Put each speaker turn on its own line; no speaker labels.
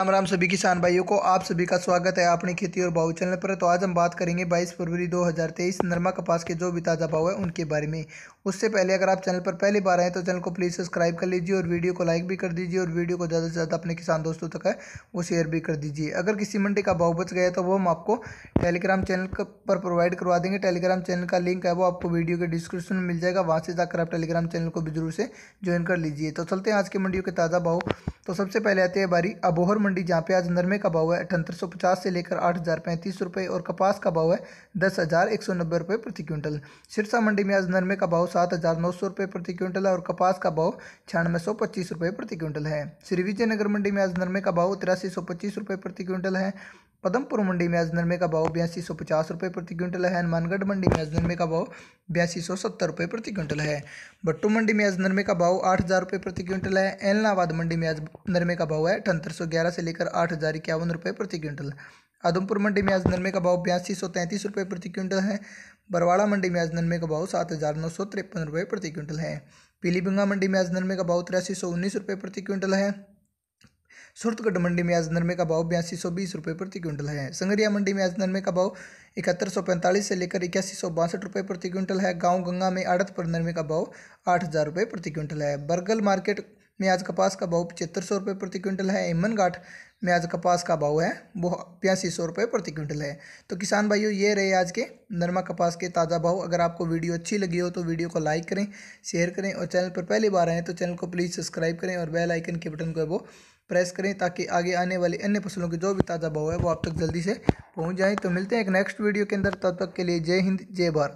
राम राम सभी किसान भाइयों को आप सभी का स्वागत है अपनी खेती और भाव चैनल पर तो आज हम बात करेंगे 22 फरवरी 2023 नरमा कपास के जो भी ताज़ा भाव है उनके बारे में उससे पहले अगर आप चैनल पर पहली बार आए तो चैनल को प्लीज़ सब्सक्राइब कर लीजिए और वीडियो को लाइक भी कर दीजिए और वीडियो को ज़्यादा से ज़्यादा अपने किसान दोस्तों तक है वो शेयर भी कर दीजिए अगर किसी मंडी का भाव बच गया तो वो हम आपको टेलीग्राम चैनल पर प्रोवाइड करवा देंगे टेलीग्राम चैनल का लिंक है वो आपको वीडियो के डिस्क्रिप्शन में मिल जाएगा वहाँ से जाकर आप टेलीग्राम चैनल को भी जरूर से ज्वाइन कर लीजिए तो चलते हैं आज की मंडियों के ताज़ा भाव तो सबसे पहले आती है बारी अबोहर मंडी जहाँ आज नरमे का भाव है अठहत्तर सौ पचास से लेकर आठ हज़ार पैंतीस रुपये और कपास का भाव है दस हज़ार एक सौ नब्बे रुपये प्रति क्विंटल सिरसा मंडी में आज नरमे का भाव सात हज़ार नौ सौ रुपये प्रति क्विंटल है और कपास का भाव छियानवे सौ पच्चीस रुपये प्रति क्विंटल है श्री विजयनगर मंडी में आज नरमे का भाव तिरासी सौ पच्चीस रुपये प्रति क्विंटल है पदमपुर मंडी में आज नरमे का भाव बयासी सौ पचास रुपये प्रति क्विंटल है हनुमानगढ़ मंडी में आज नरमे का भाव बयासी सौ सत्तर रुपये प्रति क्विंटल है भट्टू मंडी में आज नरमे का भाव आठ हज़ार रुपये प्रति क्विंटल है एलनाबाद मंडी में आज नरमे का भाव है अठहत्तर सौ ग्यारह से लेकर आठ हज़ार इक्यावन रुपये प्रति क्विंटल आदमपुर मंडी में आज नरमे का भाव बयासी सौ तैंतीस रुपये प्रति क्विंटल है बरवाड़ा मंडी में आज नरमे का भाव सात हज़ार नौ सौ तिरपन रुपये प्रति क्विंटल है पीलीबंगा मंडी में आज नरमे का भाव तिरासी सौ उन्नीस रुपये प्रति क्विंटल है सुरतगढ़ मंडी में आज नरमे का भाव बयासी सौ बीस रुपये प्रति क्विंटल है संगरिया मंडी में आज नरमे का भाव इकहत्तर सौ पैंतालीस से लेकर इक्यासी सौ बासठ रुपये प्रति क्विंटल है गांव गंगा में आड़त पर नरमे का भाव आठ हज़ार रुपये प्रति क्विंटल है बरगल मार्केट में आज कपास का भाव पचहत्तर सौ रुपये प्रति क्विंटल है एमन घाट में आज कपास का भाव है वो बयासी सौ रुपये प्रति क्विंटल है तो किसान भाइयों ये रहे आज के नरमा कपास के ताज़ा भाव अगर आपको वीडियो अच्छी लगी हो तो वीडियो को लाइक करें शेयर करें और चैनल पर पहली बार आएँ तो चैनल को प्लीज़ सब्सक्राइब करें और बेल आइकन के बटन को वो प्रेस करें ताकि आगे आने वाली अन्य फसलों के जो भी ताज़ा भाव है वो आप तक जल्दी से पहुँच जाएँ तो मिलते हैं एक नेक्स्ट वीडियो के अंदर तब तक के लिए जय हिंद जय भारत